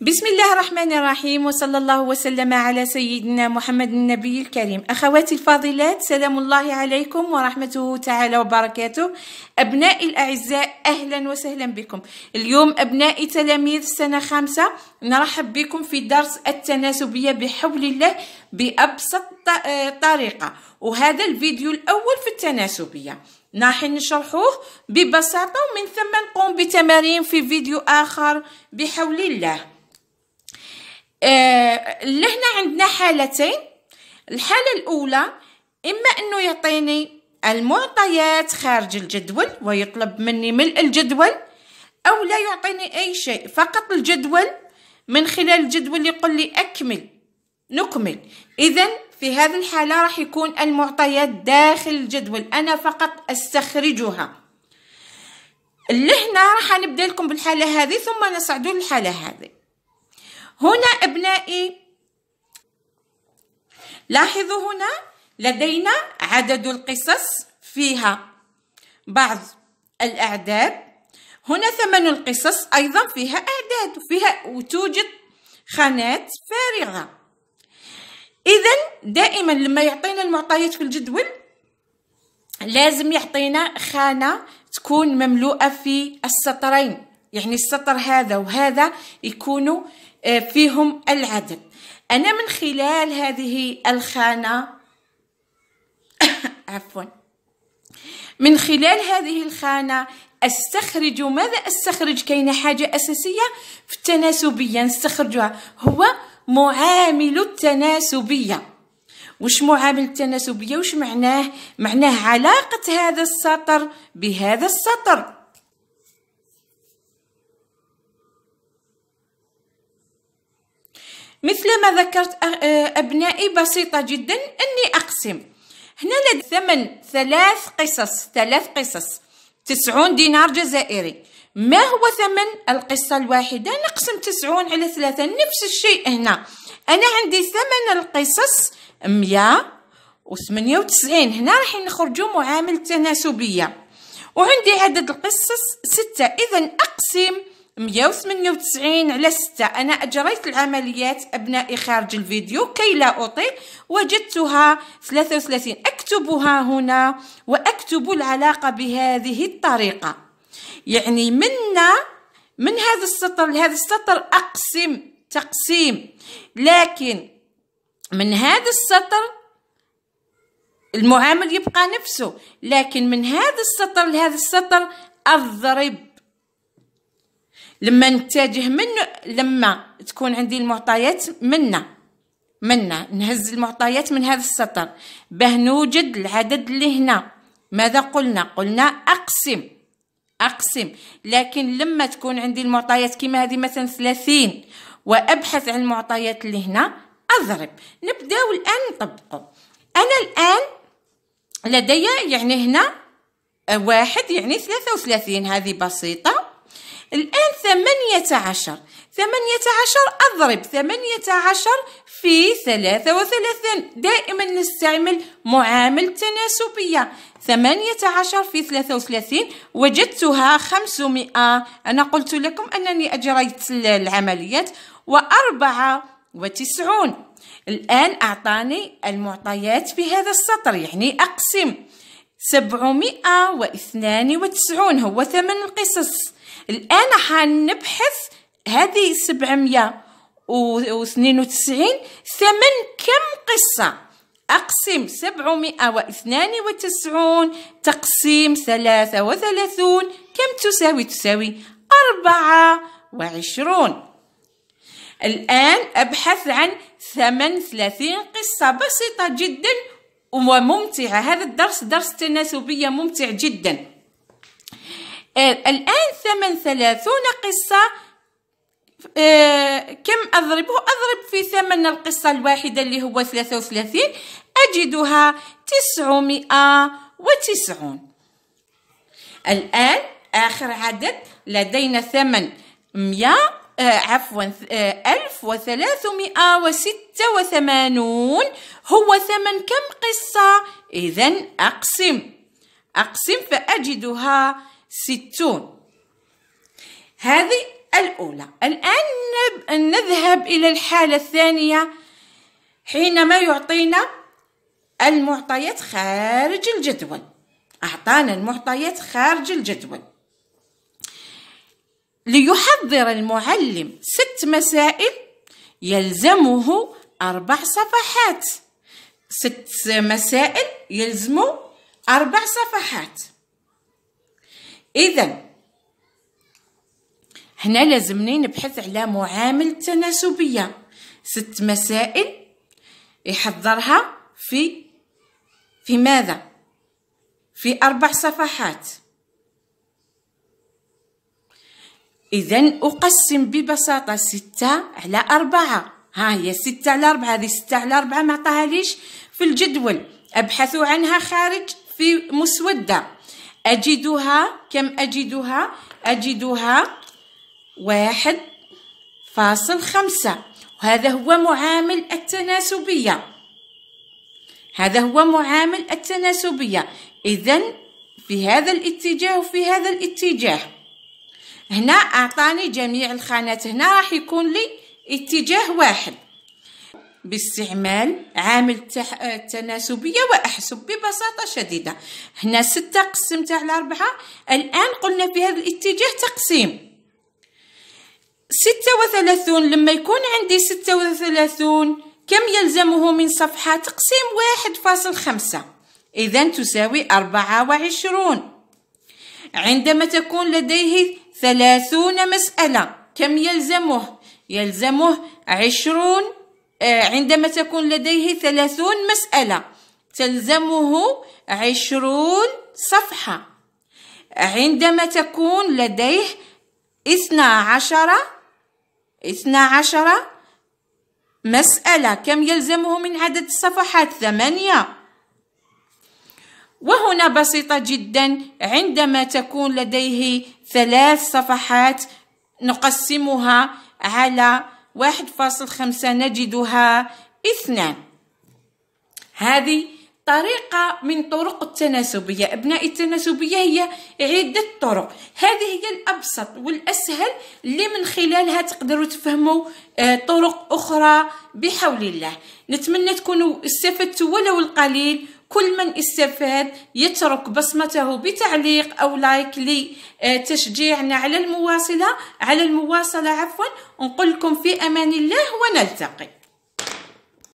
بسم الله الرحمن الرحيم وصلى الله وسلم على سيدنا محمد النبي الكريم أخواتي الفاضلات سلام الله عليكم ورحمته تعالى وبركاته أبنائي الأعزاء أهلا وسهلا بكم اليوم أبنائي تلاميذ سنة خامسة نرحب بكم في درس التناسبية بحول الله بأبسط طريقة وهذا الفيديو الأول في التناسبية نحن نشرحوه ببساطة ومن ثم نقوم بتمارين في فيديو آخر بحول الله آه، لهنا عندنا حالتين الحالة الأولى إما أنه يعطيني المعطيات خارج الجدول ويطلب مني ملء الجدول أو لا يعطيني أي شيء فقط الجدول من خلال الجدول يقول لي أكمل نكمل إذا في هذه الحالة راح يكون المعطيات داخل الجدول أنا فقط أستخرجها هنا راح نبدأ لكم بالحالة هذه ثم نصعد للحالة هذه هنا أبنائي لاحظوا هنا لدينا عدد القصص فيها بعض الأعداد هنا ثمن القصص أيضا فيها أعداد وفيها وتوجد خانات فارغة إذا دائما لما يعطينا المعطيات في الجدول لازم يعطينا خانة تكون مملوءة في السطرين يعني السطر هذا وهذا يكونوا آه، فيهم العدد أنا من خلال هذه الخانة عفوا من خلال هذه الخانة استخرج ماذا استخرج كاينه حاجه اساسيه في التناسبيه نستخرجها هو معامل التناسبيه وش معامل التناسبيه وش معناه معناه علاقه هذا السطر بهذا السطر مثل ما ذكرت آه، أبنائي بسيطة جدا أني أقسم هنا لدى ثمن ثلاث قصص ثلاث قصص تسعون دينار جزائري ما هو ثمن القصة الواحدة نقسم تسعون على ثلاثة نفس الشيء هنا أنا عندي ثمن القصص مية وثمانية وتسعين هنا راح نخرجوا معامل تناسبية وعندي عدد القصص ستة إذا أقسم 198 على 6 أنا أجريت العمليات أبنائي خارج الفيديو كي لا أطيل وجدتها 33 أكتبها هنا وأكتب العلاقة بهذه الطريقة يعني منا من هذا السطر لهذا السطر أقسم تقسيم لكن من هذا السطر المعامل يبقى نفسه لكن من هذا السطر لهذا السطر أضرب لما نتجه من لما تكون عندي المعطيات منا منا نهز المعطيات من هذا السطر باه نوجد العدد اللي هنا ماذا قلنا قلنا اقسم اقسم لكن لما تكون عندي المعطيات كما هذه مثلا 30 وابحث عن المعطيات اللي هنا اضرب نبداو الان نطبقوا انا الان لدي يعني هنا آه، واحد يعني ثلاثة وثلاثين هذه بسيطة الآن ثمانية عشر ثمانية عشر أضرب ثمانية عشر في ثلاثة وثلاثين دائما نستعمل معامل تناسبية ثمانية عشر في ثلاثة وثلاثين وجدتها خمسمائة أنا قلت لكم أنني أجريت العمليات وأربعة وتسعون الآن أعطاني المعطيات في هذا السطر يعني أقسم سبعمائة واثنان وتسعون هو ثمن القصص الآن حنبحث هذه 792 ثمن كم قصة أقسم 792 تقسيم 33 كم تساوي تساوي 24 الآن أبحث عن ثمن 30 قصة بسيطة جدا وممتعة هذا الدرس درس تناسبية ممتع جداً آه، الآن ثمن ثلاثون قصة آه، كم أضربه أضرب في ثمن القصة الواحدة اللي هو ثلاثة وثلاثين أجدها تسعمائة وتسعون الآن آخر عدد لدينا ثمن مئة آه، عفوا ألف وثلاثمائة وستة وثمانون هو ثمن كم قصة إذا أقسم أقسم فأجدها ستون هذه الأولى الآن نذهب إلى الحالة الثانية حينما يعطينا المعطيات خارج الجدول أعطانا المعطيات خارج الجدول ليحضر المعلم ست مسائل يلزمه أربع صفحات ست مسائل يلزمه أربع صفحات اذا هنا لازمني نبحث على معامل تناسبيه ست مسائل يحضرها في في ماذا في اربع صفحات إذا أقسم ببساطة ستة على أربعة ها هي ستة على أربعة هذه ستة على أربعة ما ليش في الجدول ابحثوا عنها خارج في مسودة أجدها كم أجدها أجدها واحد فاصل خمسة وهذا هو معامل التناسبية هذا هو معامل التناسبية إذا في هذا الاتجاه وفي هذا الاتجاه هنا أعطاني جميع الخانات هنا راح يكون لي اتجاه واحد باستعمال عامل التناسبية وأحسب ببساطة شديدة هنا ستة قسمتها على أربعة الآن قلنا في هذا الاتجاه تقسيم ستة وثلاثون لما يكون عندي ستة وثلاثون كم يلزمه من صفحة تقسيم واحد فاصل خمسة إذا تساوي أربعة وعشرون عندما تكون لديه ثلاثون مسألة كم يلزمه؟ يلزمه عشرون آه، عندما تكون لديه ثلاثون مسألة تلزمه عشرون صفحة عندما تكون لديه اثنا عشر اثنا عشر مسألة كم يلزمه من عدد الصفحات ثمانية وهنا بسيطة جدا عندما تكون لديه ثلاث صفحات نقسمها على واحد فاصل خمسة نجدها اثنان هذه طريقة من طرق التناسبية أبناء التناسبية هي عدة طرق هذه هي الأبسط والأسهل اللي من خلالها تقدروا تفهموا آه، طرق أخرى بحول الله نتمنى تكونوا استفدتوا ولو القليل كل من استفاد يترك بصمته بتعليق أو لايك لتشجيعنا آه، على المواصلة على المواصلة عفوا نقول لكم في أمان الله ونلتقي